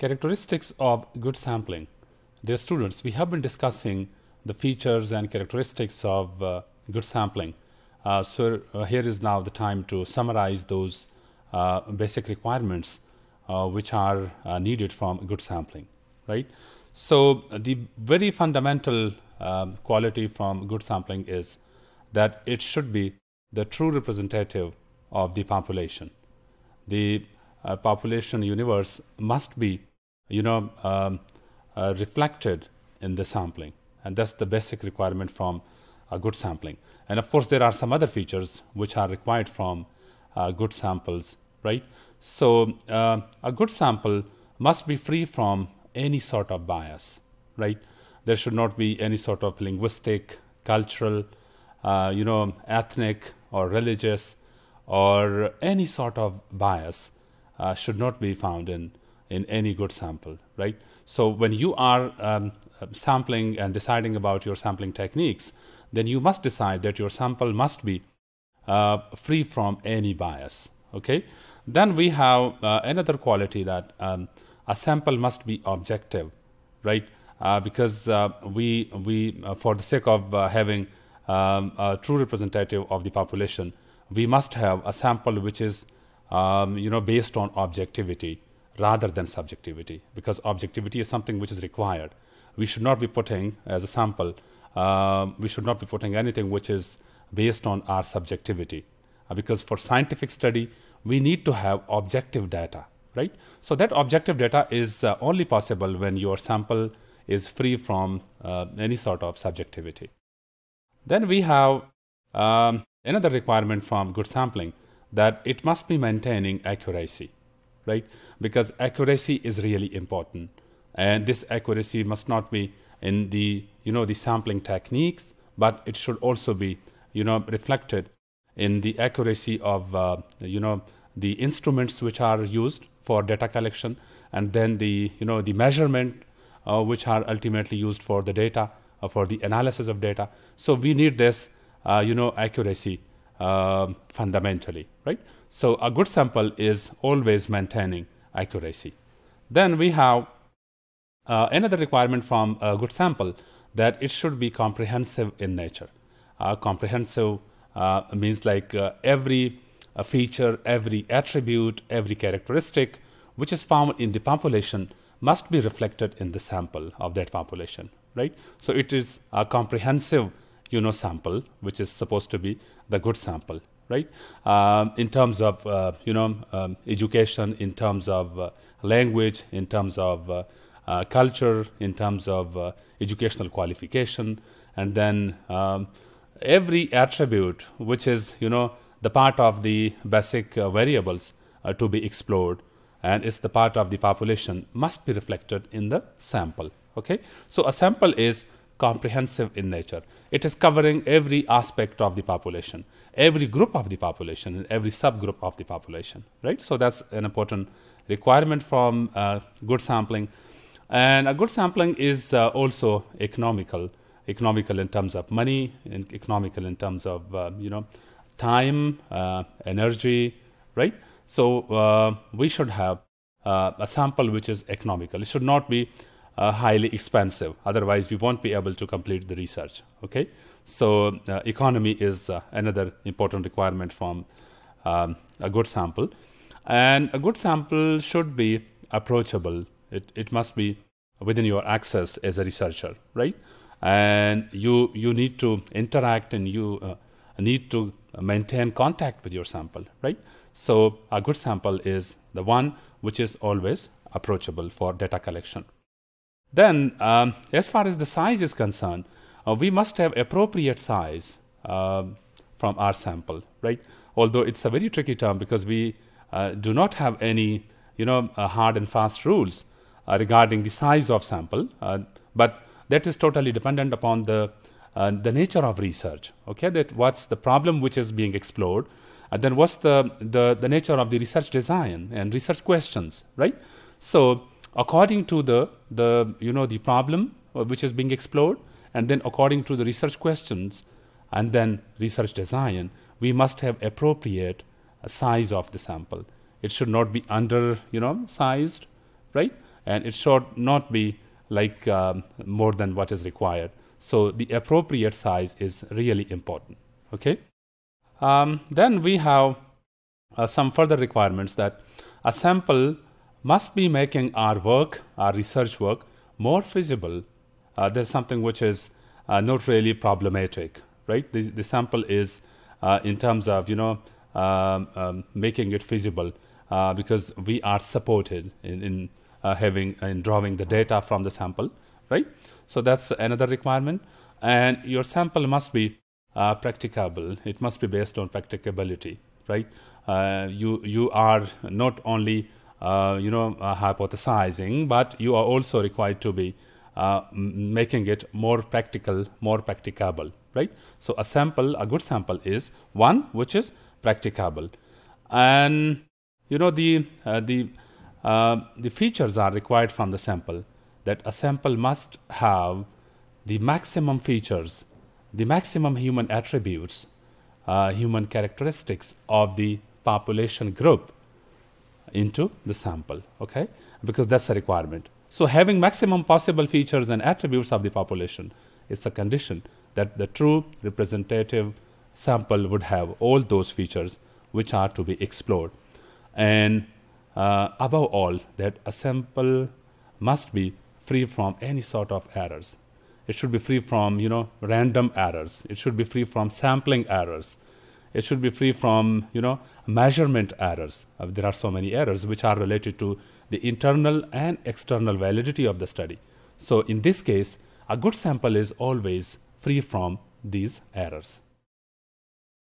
Characteristics of good sampling. Dear students, we have been discussing the features and characteristics of uh, good sampling. Uh, so, uh, here is now the time to summarize those uh, basic requirements uh, which are uh, needed from good sampling, right. So, the very fundamental um, quality from good sampling is that it should be the true representative of the population. The population universe must be you know, um, uh, reflected in the sampling. And that's the basic requirement from a good sampling. And of course, there are some other features which are required from uh, good samples, right? So uh, a good sample must be free from any sort of bias, right? There should not be any sort of linguistic, cultural, uh, you know, ethnic or religious or any sort of bias uh, should not be found in in any good sample, right? So when you are um, sampling and deciding about your sampling techniques, then you must decide that your sample must be uh, free from any bias, okay? Then we have uh, another quality that um, a sample must be objective, right? Uh, because uh, we, we uh, for the sake of uh, having um, a true representative of the population, we must have a sample which is, um, you know, based on objectivity rather than subjectivity, because objectivity is something which is required. We should not be putting, as a sample, um, we should not be putting anything which is based on our subjectivity, uh, because for scientific study, we need to have objective data, right? So that objective data is uh, only possible when your sample is free from uh, any sort of subjectivity. Then we have um, another requirement from good sampling that it must be maintaining accuracy right? Because accuracy is really important. And this accuracy must not be in the, you know, the sampling techniques, but it should also be, you know, reflected in the accuracy of, uh, you know, the instruments which are used for data collection and then the, you know, the measurement uh, which are ultimately used for the data, uh, for the analysis of data. So we need this, uh, you know, accuracy um, fundamentally, right? So a good sample is always maintaining accuracy. Then we have uh, another requirement from a good sample that it should be comprehensive in nature. Uh, comprehensive uh, means like uh, every uh, feature, every attribute, every characteristic which is found in the population must be reflected in the sample of that population, right? So it is a comprehensive you know sample, which is supposed to be the good sample, right? Um, in terms of uh, you know um, education, in terms of uh, language, in terms of uh, uh culture, in terms of uh, educational qualification, and then um, every attribute which is you know the part of the basic uh, variables to be explored and is the part of the population must be reflected in the sample okay so a sample is comprehensive in nature. It is covering every aspect of the population, every group of the population, and every subgroup of the population, right? So that's an important requirement from uh, good sampling. And a good sampling is uh, also economical, economical in terms of money, and economical in terms of, uh, you know, time, uh, energy, right? So uh, we should have uh, a sample which is economical. It should not be uh, highly expensive. Otherwise, we won't be able to complete the research. Okay, so uh, economy is uh, another important requirement from um, a good sample, and a good sample should be approachable. It it must be within your access as a researcher, right? And you you need to interact and you uh, need to maintain contact with your sample, right? So a good sample is the one which is always approachable for data collection. Then, um, as far as the size is concerned, uh, we must have appropriate size uh, from our sample, right? Although it's a very tricky term because we uh, do not have any, you know, uh, hard and fast rules uh, regarding the size of sample, uh, but that is totally dependent upon the the nature of research. Okay, that what's the problem which is being explored, and then what's the the, the nature of the research design and research questions, right? So according to the, the, you know, the problem uh, which is being explored and then according to the research questions and then research design, we must have appropriate uh, size of the sample. It should not be under, you know, sized, right? And it should not be like um, more than what is required. So the appropriate size is really important. Okay. Um, then we have uh, some further requirements that a sample must be making our work, our research work, more feasible. Uh, there's something which is uh, not really problematic, right? The, the sample is uh, in terms of, you know, um, um, making it feasible uh, because we are supported in, in uh, having in drawing the data from the sample, right? So that's another requirement. And your sample must be uh, practicable. It must be based on practicability, right? you, you are not only uh, you know, uh, hypothesizing, but you are also required to be uh, making it more practical, more practicable, right? So a sample, a good sample is one which is practicable, and you know the the the features are required from the sample that a sample must have the maximum features, the maximum human attributes, uh, human characteristics of the population group into the sample, okay? because that's a requirement. So having maximum possible features and attributes of the population, it's a condition that the true representative sample would have all those features which are to be explored. And uh, above all, that a sample must be free from any sort of errors. It should be free from, you know, random errors. It should be free from sampling errors. It should be free from, you know, measurement errors. Uh, there are so many errors which are related to the internal and external validity of the study. So in this case, a good sample is always free from these errors.